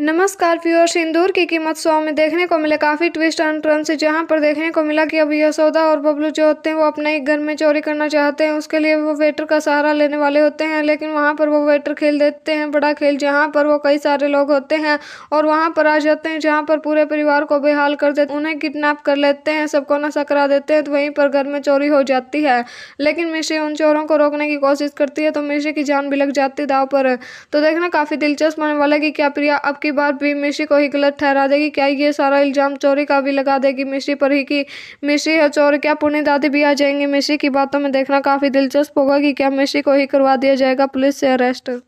नमस्कार प्योर सिंदूर की कीमत सौ में देखने को मिले काफ़ी ट्विस्ट एंड से जहां पर देखने को मिला कि अब यशोदा और बबलू जो होते हैं वो अपने ही घर में चोरी करना चाहते हैं उसके लिए वो वेटर का सहारा लेने वाले होते हैं लेकिन वहां पर वो वेटर खेल देते हैं बड़ा खेल जहां पर वो कई सारे लोग होते हैं और वहाँ पर आ जाते हैं जहाँ पर पूरे परिवार को बेहाल कर देते उन्हें किडनेप कर लेते हैं सबको नशा करा देते हैं तो वहीं पर घर में चोरी हो जाती है लेकिन मिशी उन चोरों को रोकने की कोशिश करती है तो मिशी की जान भी लग जाती दाव पर तो देखना काफ़ी दिलचस्प होने वाला कि क्या प्रिया अब की बाद भी मिश्री को ही गलत ठहरा देगी क्या ये सारा इल्ज़ाम चोरी का भी लगा देगी मिश्री पर ही कि मिश्री है चोर क्या पुण्य दादी भी आ जाएंगे मिश्री की बातों में देखना काफ़ी दिलचस्प होगा कि क्या मिश्री को ही करवा दिया जाएगा पुलिस से अरेस्ट